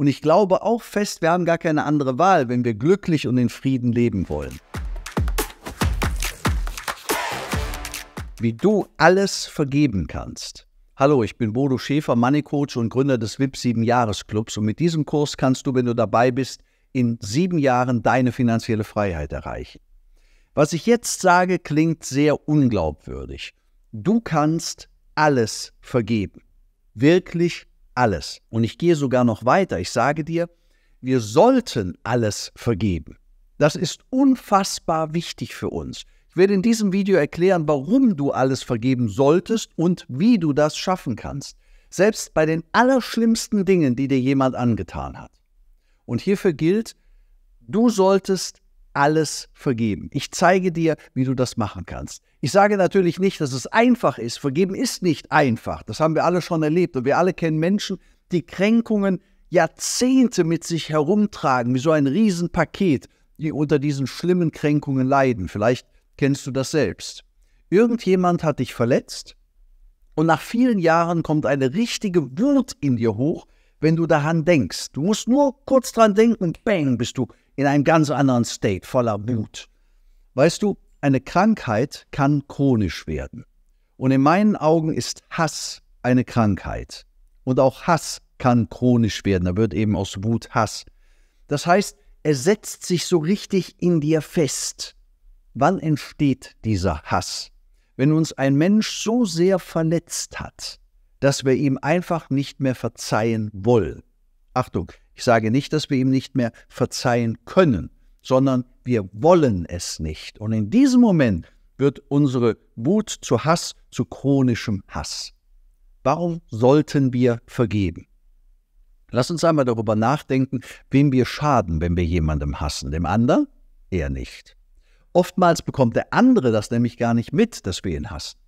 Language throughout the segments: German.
Und ich glaube auch fest, wir haben gar keine andere Wahl, wenn wir glücklich und in Frieden leben wollen. Wie du alles vergeben kannst. Hallo, ich bin Bodo Schäfer, Money Coach und Gründer des VIP 7 Jahres Clubs. Und mit diesem Kurs kannst du, wenn du dabei bist, in sieben Jahren deine finanzielle Freiheit erreichen. Was ich jetzt sage, klingt sehr unglaubwürdig. Du kannst alles vergeben. Wirklich alles. Und ich gehe sogar noch weiter. Ich sage dir, wir sollten alles vergeben. Das ist unfassbar wichtig für uns. Ich werde in diesem Video erklären, warum du alles vergeben solltest und wie du das schaffen kannst. Selbst bei den allerschlimmsten Dingen, die dir jemand angetan hat. Und hierfür gilt, du solltest alles vergeben. Ich zeige dir, wie du das machen kannst. Ich sage natürlich nicht, dass es einfach ist. Vergeben ist nicht einfach. Das haben wir alle schon erlebt. Und wir alle kennen Menschen, die Kränkungen Jahrzehnte mit sich herumtragen, wie so ein Riesenpaket, die unter diesen schlimmen Kränkungen leiden. Vielleicht kennst du das selbst. Irgendjemand hat dich verletzt und nach vielen Jahren kommt eine richtige Wut in dir hoch, wenn du daran denkst. Du musst nur kurz dran denken und bang, bist du in einem ganz anderen State voller Wut. Weißt du, eine Krankheit kann chronisch werden. Und in meinen Augen ist Hass eine Krankheit. Und auch Hass kann chronisch werden. Da wird eben aus Wut Hass. Das heißt, er setzt sich so richtig in dir fest. Wann entsteht dieser Hass? Wenn uns ein Mensch so sehr verletzt hat, dass wir ihm einfach nicht mehr verzeihen wollen. Achtung, ich sage nicht, dass wir ihm nicht mehr verzeihen können sondern wir wollen es nicht. Und in diesem Moment wird unsere Wut zu Hass, zu chronischem Hass. Warum sollten wir vergeben? Lass uns einmal darüber nachdenken, wem wir schaden, wenn wir jemandem hassen. Dem anderen? Er nicht. Oftmals bekommt der andere das nämlich gar nicht mit, dass wir ihn hassen.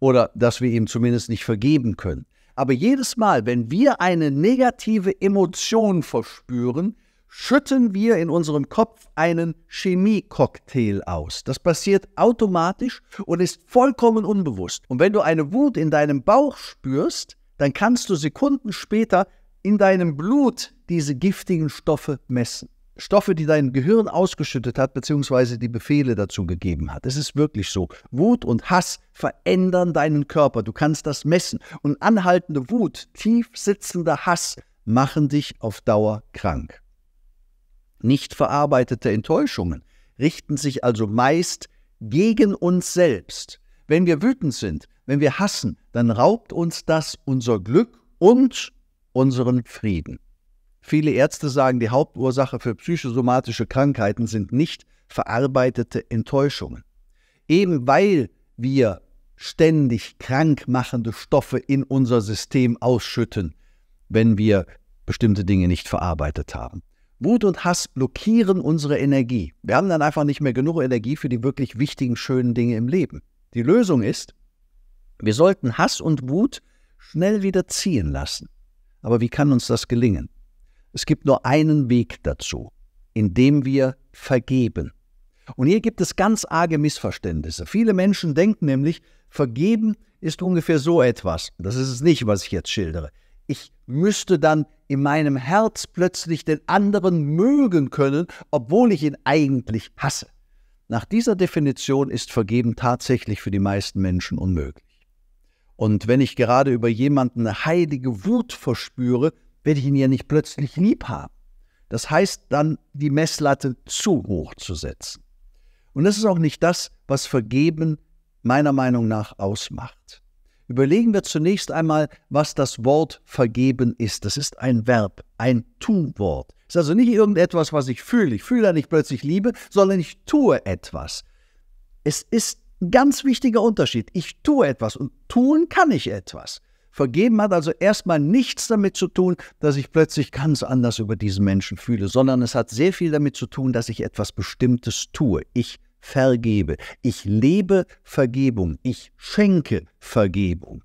Oder dass wir ihm zumindest nicht vergeben können. Aber jedes Mal, wenn wir eine negative Emotion verspüren, schütten wir in unserem Kopf einen Chemie-Cocktail aus. Das passiert automatisch und ist vollkommen unbewusst. Und wenn du eine Wut in deinem Bauch spürst, dann kannst du Sekunden später in deinem Blut diese giftigen Stoffe messen. Stoffe, die dein Gehirn ausgeschüttet hat, beziehungsweise die Befehle dazu gegeben hat. Es ist wirklich so. Wut und Hass verändern deinen Körper. Du kannst das messen. Und anhaltende Wut, tief sitzender Hass machen dich auf Dauer krank nicht verarbeitete Enttäuschungen richten sich also meist gegen uns selbst. Wenn wir wütend sind, wenn wir hassen, dann raubt uns das unser Glück und unseren Frieden. Viele Ärzte sagen, die Hauptursache für psychosomatische Krankheiten sind nicht verarbeitete Enttäuschungen. Eben weil wir ständig krankmachende Stoffe in unser System ausschütten, wenn wir bestimmte Dinge nicht verarbeitet haben. Wut und Hass blockieren unsere Energie. Wir haben dann einfach nicht mehr genug Energie für die wirklich wichtigen, schönen Dinge im Leben. Die Lösung ist, wir sollten Hass und Wut schnell wieder ziehen lassen. Aber wie kann uns das gelingen? Es gibt nur einen Weg dazu, indem wir vergeben. Und hier gibt es ganz arge Missverständnisse. Viele Menschen denken nämlich, vergeben ist ungefähr so etwas. Das ist es nicht, was ich jetzt schildere ich müsste dann in meinem Herz plötzlich den anderen mögen können, obwohl ich ihn eigentlich hasse. Nach dieser Definition ist Vergeben tatsächlich für die meisten Menschen unmöglich. Und wenn ich gerade über jemanden eine heilige Wut verspüre, werde ich ihn ja nicht plötzlich lieb haben. Das heißt dann, die Messlatte zu hoch zu setzen. Und das ist auch nicht das, was Vergeben meiner Meinung nach ausmacht. Überlegen wir zunächst einmal, was das Wort vergeben ist. Das ist ein Verb, ein Tu-Wort. Ist also nicht irgendetwas, was ich fühle. Ich fühle nicht plötzlich Liebe, sondern ich tue etwas. Es ist ein ganz wichtiger Unterschied. Ich tue etwas und tun kann ich etwas. Vergeben hat also erstmal nichts damit zu tun, dass ich plötzlich ganz anders über diesen Menschen fühle, sondern es hat sehr viel damit zu tun, dass ich etwas Bestimmtes tue. Ich vergebe. Ich lebe Vergebung. Ich schenke Vergebung.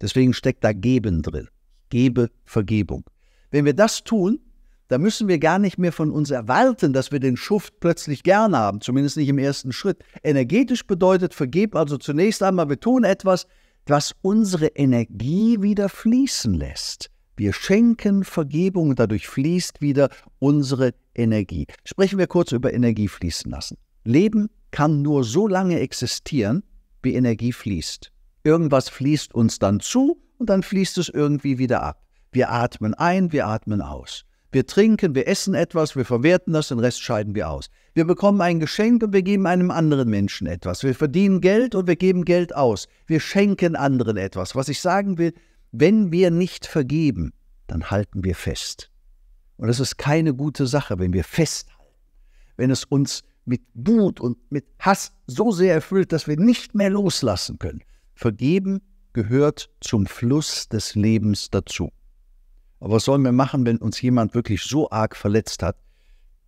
Deswegen steckt da Geben drin. Gebe Vergebung. Wenn wir das tun, dann müssen wir gar nicht mehr von uns erwarten, dass wir den Schuft plötzlich gern haben, zumindest nicht im ersten Schritt. Energetisch bedeutet vergeb also zunächst einmal, wir tun etwas, was unsere Energie wieder fließen lässt. Wir schenken Vergebung, und dadurch fließt wieder unsere Energie. Sprechen wir kurz über Energie fließen lassen. Leben kann nur so lange existieren, wie Energie fließt. Irgendwas fließt uns dann zu und dann fließt es irgendwie wieder ab. Wir atmen ein, wir atmen aus. Wir trinken, wir essen etwas, wir verwerten das, den Rest scheiden wir aus. Wir bekommen ein Geschenk und wir geben einem anderen Menschen etwas. Wir verdienen Geld und wir geben Geld aus. Wir schenken anderen etwas. Was ich sagen will, wenn wir nicht vergeben, dann halten wir fest. Und das ist keine gute Sache, wenn wir festhalten. Wenn es uns mit Wut und mit Hass so sehr erfüllt, dass wir nicht mehr loslassen können. Vergeben gehört zum Fluss des Lebens dazu. Aber was sollen wir machen, wenn uns jemand wirklich so arg verletzt hat,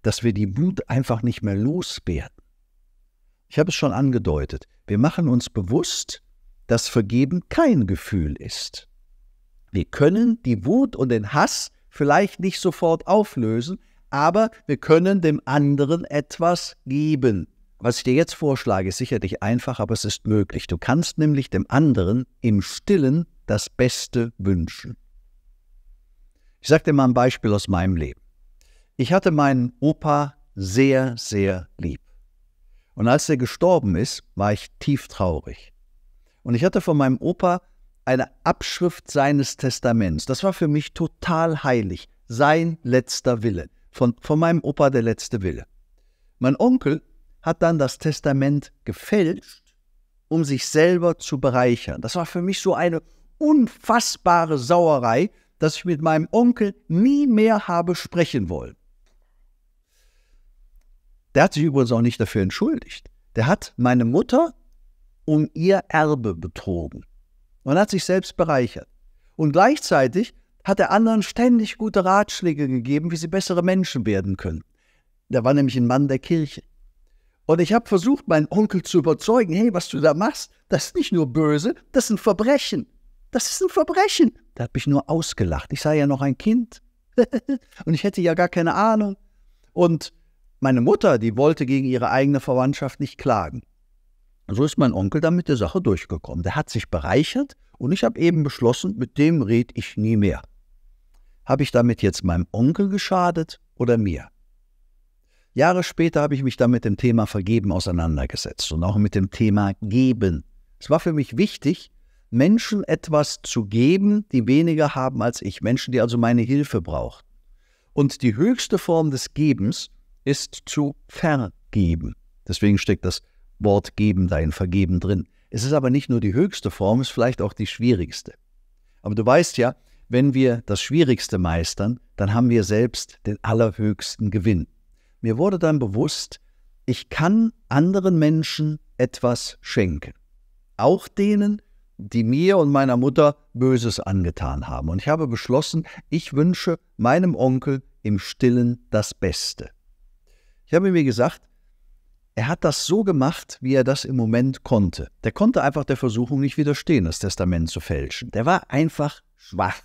dass wir die Wut einfach nicht mehr loswerden? Ich habe es schon angedeutet. Wir machen uns bewusst, dass Vergeben kein Gefühl ist. Wir können die Wut und den Hass vielleicht nicht sofort auflösen, aber wir können dem anderen etwas geben. Was ich dir jetzt vorschlage, ist sicherlich einfach, aber es ist möglich. Du kannst nämlich dem anderen im Stillen das Beste wünschen. Ich sage dir mal ein Beispiel aus meinem Leben. Ich hatte meinen Opa sehr, sehr lieb. Und als er gestorben ist, war ich tief traurig. Und ich hatte von meinem Opa eine Abschrift seines Testaments. Das war für mich total heilig, sein letzter Wille von, von meinem Opa der letzte Wille. Mein Onkel hat dann das Testament gefälscht, um sich selber zu bereichern. Das war für mich so eine unfassbare Sauerei, dass ich mit meinem Onkel nie mehr habe sprechen wollen. Der hat sich übrigens auch nicht dafür entschuldigt. Der hat meine Mutter um ihr Erbe betrogen und hat sich selbst bereichert. Und gleichzeitig hat er anderen ständig gute Ratschläge gegeben, wie sie bessere Menschen werden können. Der war nämlich ein Mann der Kirche. Und ich habe versucht, meinen Onkel zu überzeugen, hey, was du da machst, das ist nicht nur böse, das ist ein Verbrechen. Das ist ein Verbrechen. Der hat mich nur ausgelacht. Ich sei ja noch ein Kind. und ich hätte ja gar keine Ahnung. Und meine Mutter, die wollte gegen ihre eigene Verwandtschaft nicht klagen. So ist mein Onkel dann mit der Sache durchgekommen. Der hat sich bereichert und ich habe eben beschlossen, mit dem red ich nie mehr. Habe ich damit jetzt meinem Onkel geschadet oder mir? Jahre später habe ich mich dann mit dem Thema Vergeben auseinandergesetzt und auch mit dem Thema Geben. Es war für mich wichtig, Menschen etwas zu geben, die weniger haben als ich, Menschen, die also meine Hilfe brauchen. Und die höchste Form des Gebens ist zu vergeben. Deswegen steckt das Wort geben da in vergeben drin. Es ist aber nicht nur die höchste Form, es ist vielleicht auch die schwierigste. Aber du weißt ja, wenn wir das Schwierigste meistern, dann haben wir selbst den allerhöchsten Gewinn. Mir wurde dann bewusst, ich kann anderen Menschen etwas schenken. Auch denen, die mir und meiner Mutter Böses angetan haben. Und ich habe beschlossen, ich wünsche meinem Onkel im stillen das Beste. Ich habe mir gesagt, er hat das so gemacht, wie er das im Moment konnte. Der konnte einfach der Versuchung nicht widerstehen, das Testament zu fälschen. Der war einfach schwach.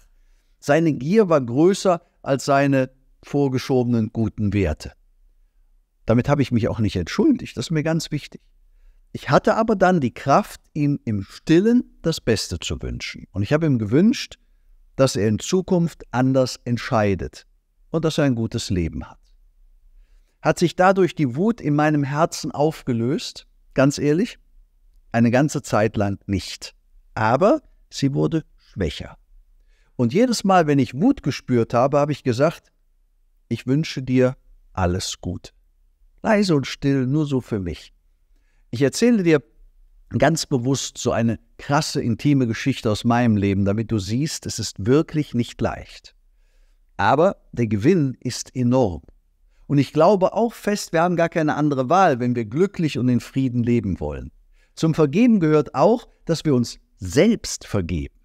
Seine Gier war größer als seine vorgeschobenen guten Werte. Damit habe ich mich auch nicht entschuldigt, das ist mir ganz wichtig. Ich hatte aber dann die Kraft, ihm im Stillen das Beste zu wünschen. Und ich habe ihm gewünscht, dass er in Zukunft anders entscheidet und dass er ein gutes Leben hat. Hat sich dadurch die Wut in meinem Herzen aufgelöst? Ganz ehrlich, eine ganze Zeit lang nicht. Aber sie wurde schwächer. Und jedes Mal, wenn ich Wut gespürt habe, habe ich gesagt, ich wünsche dir alles gut. Leise und still, nur so für mich. Ich erzähle dir ganz bewusst so eine krasse, intime Geschichte aus meinem Leben, damit du siehst, es ist wirklich nicht leicht. Aber der Gewinn ist enorm. Und ich glaube auch fest, wir haben gar keine andere Wahl, wenn wir glücklich und in Frieden leben wollen. Zum Vergeben gehört auch, dass wir uns selbst vergeben.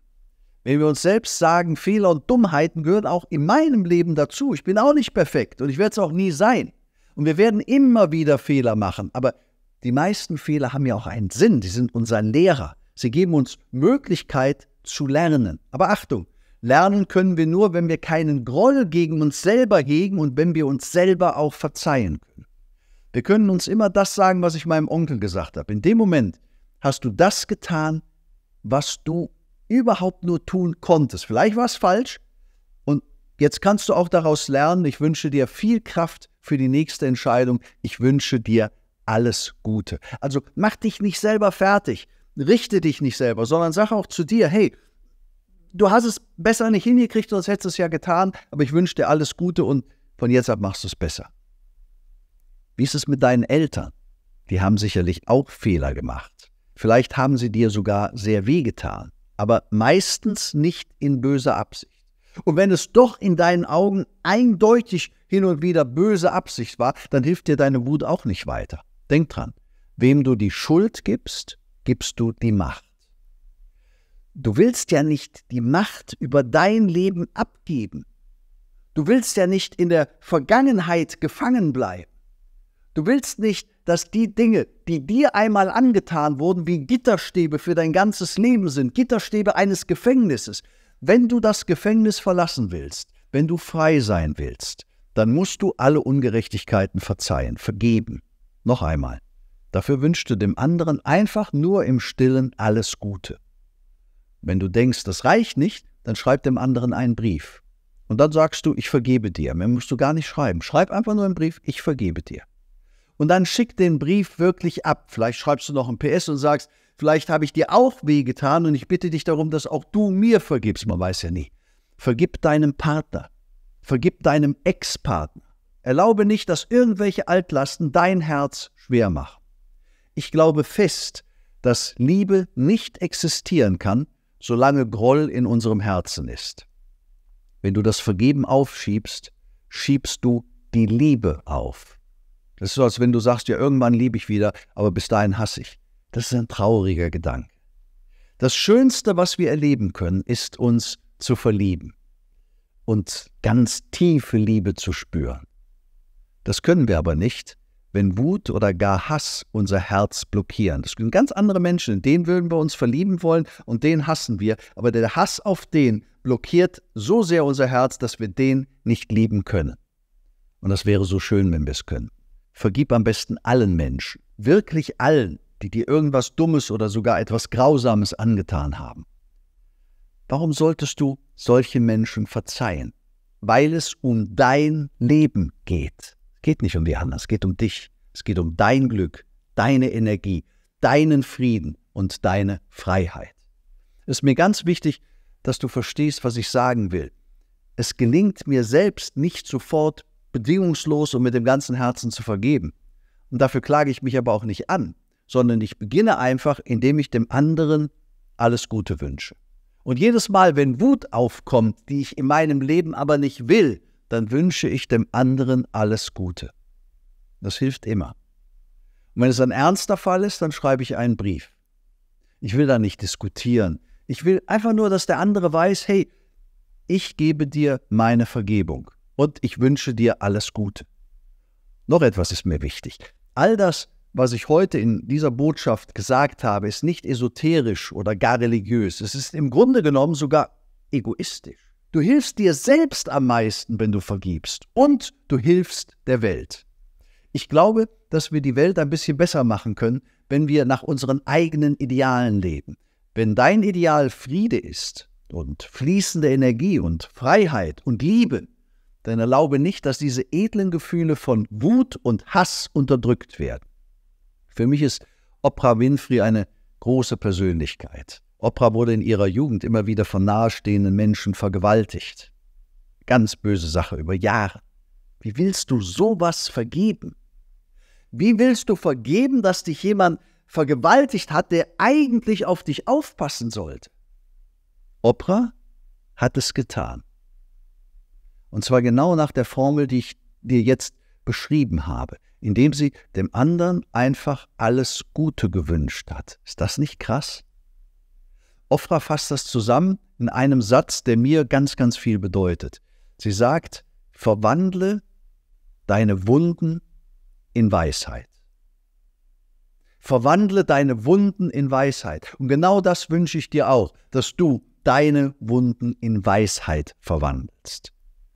Wenn wir uns selbst sagen, Fehler und Dummheiten gehören auch in meinem Leben dazu. Ich bin auch nicht perfekt und ich werde es auch nie sein. Und wir werden immer wieder Fehler machen. Aber die meisten Fehler haben ja auch einen Sinn. Die sind unser Lehrer. Sie geben uns Möglichkeit zu lernen. Aber Achtung, lernen können wir nur, wenn wir keinen Groll gegen uns selber hegen und wenn wir uns selber auch verzeihen können. Wir können uns immer das sagen, was ich meinem Onkel gesagt habe. In dem Moment hast du das getan, was du überhaupt nur tun konntest. Vielleicht war es falsch und jetzt kannst du auch daraus lernen. Ich wünsche dir viel Kraft für die nächste Entscheidung. Ich wünsche dir alles Gute. Also mach dich nicht selber fertig, richte dich nicht selber, sondern sag auch zu dir, hey, du hast es besser nicht hingekriegt, sonst hättest du es ja getan, aber ich wünsche dir alles Gute und von jetzt ab machst du es besser. Wie ist es mit deinen Eltern? Die haben sicherlich auch Fehler gemacht. Vielleicht haben sie dir sogar sehr wehgetan aber meistens nicht in böser Absicht. Und wenn es doch in deinen Augen eindeutig hin und wieder böse Absicht war, dann hilft dir deine Wut auch nicht weiter. Denk dran, wem du die Schuld gibst, gibst du die Macht. Du willst ja nicht die Macht über dein Leben abgeben. Du willst ja nicht in der Vergangenheit gefangen bleiben. Du willst nicht dass die Dinge, die dir einmal angetan wurden, wie Gitterstäbe für dein ganzes Leben sind, Gitterstäbe eines Gefängnisses. Wenn du das Gefängnis verlassen willst, wenn du frei sein willst, dann musst du alle Ungerechtigkeiten verzeihen, vergeben. Noch einmal. Dafür wünschst du dem anderen einfach nur im stillen alles Gute. Wenn du denkst, das reicht nicht, dann schreib dem anderen einen Brief. Und dann sagst du, ich vergebe dir. Mehr musst du gar nicht schreiben. Schreib einfach nur einen Brief, ich vergebe dir und dann schick den Brief wirklich ab. Vielleicht schreibst du noch ein PS und sagst, vielleicht habe ich dir auch wehgetan und ich bitte dich darum, dass auch du mir vergibst. Man weiß ja nie. Vergib deinem Partner. Vergib deinem Ex-Partner. Erlaube nicht, dass irgendwelche Altlasten dein Herz schwer machen. Ich glaube fest, dass Liebe nicht existieren kann, solange Groll in unserem Herzen ist. Wenn du das Vergeben aufschiebst, schiebst du die Liebe auf. Das ist so, als wenn du sagst, ja, irgendwann liebe ich wieder, aber bis dahin hasse ich. Das ist ein trauriger Gedanke. Das Schönste, was wir erleben können, ist uns zu verlieben und ganz tiefe Liebe zu spüren. Das können wir aber nicht, wenn Wut oder gar Hass unser Herz blockieren. Das sind ganz andere Menschen, in denen würden wir uns verlieben wollen und den hassen wir, aber der Hass auf den blockiert so sehr unser Herz, dass wir den nicht lieben können. Und das wäre so schön, wenn wir es können. Vergib am besten allen Menschen, wirklich allen, die dir irgendwas Dummes oder sogar etwas Grausames angetan haben. Warum solltest du solche Menschen verzeihen? Weil es um dein Leben geht. Es geht nicht um die anderen, es geht um dich. Es geht um dein Glück, deine Energie, deinen Frieden und deine Freiheit. Es ist mir ganz wichtig, dass du verstehst, was ich sagen will. Es gelingt mir selbst nicht sofort, bedingungslos und mit dem ganzen Herzen zu vergeben. Und dafür klage ich mich aber auch nicht an, sondern ich beginne einfach, indem ich dem anderen alles Gute wünsche. Und jedes Mal, wenn Wut aufkommt, die ich in meinem Leben aber nicht will, dann wünsche ich dem anderen alles Gute. Das hilft immer. Und wenn es ein ernster Fall ist, dann schreibe ich einen Brief. Ich will da nicht diskutieren. Ich will einfach nur, dass der andere weiß, hey, ich gebe dir meine Vergebung und ich wünsche dir alles Gute. Noch etwas ist mir wichtig. All das, was ich heute in dieser Botschaft gesagt habe, ist nicht esoterisch oder gar religiös. Es ist im Grunde genommen sogar egoistisch. Du hilfst dir selbst am meisten, wenn du vergibst. Und du hilfst der Welt. Ich glaube, dass wir die Welt ein bisschen besser machen können, wenn wir nach unseren eigenen Idealen leben. Wenn dein Ideal Friede ist und fließende Energie und Freiheit und Liebe, denn erlaube nicht, dass diese edlen Gefühle von Wut und Hass unterdrückt werden. Für mich ist Oprah Winfrey eine große Persönlichkeit. Oprah wurde in ihrer Jugend immer wieder von nahestehenden Menschen vergewaltigt. Ganz böse Sache über Jahre. Wie willst du sowas vergeben? Wie willst du vergeben, dass dich jemand vergewaltigt hat, der eigentlich auf dich aufpassen sollte? Oprah hat es getan. Und zwar genau nach der Formel, die ich dir jetzt beschrieben habe, indem sie dem anderen einfach alles Gute gewünscht hat. Ist das nicht krass? Ofra fasst das zusammen in einem Satz, der mir ganz, ganz viel bedeutet. Sie sagt, verwandle deine Wunden in Weisheit. Verwandle deine Wunden in Weisheit. Und genau das wünsche ich dir auch, dass du deine Wunden in Weisheit verwandelst.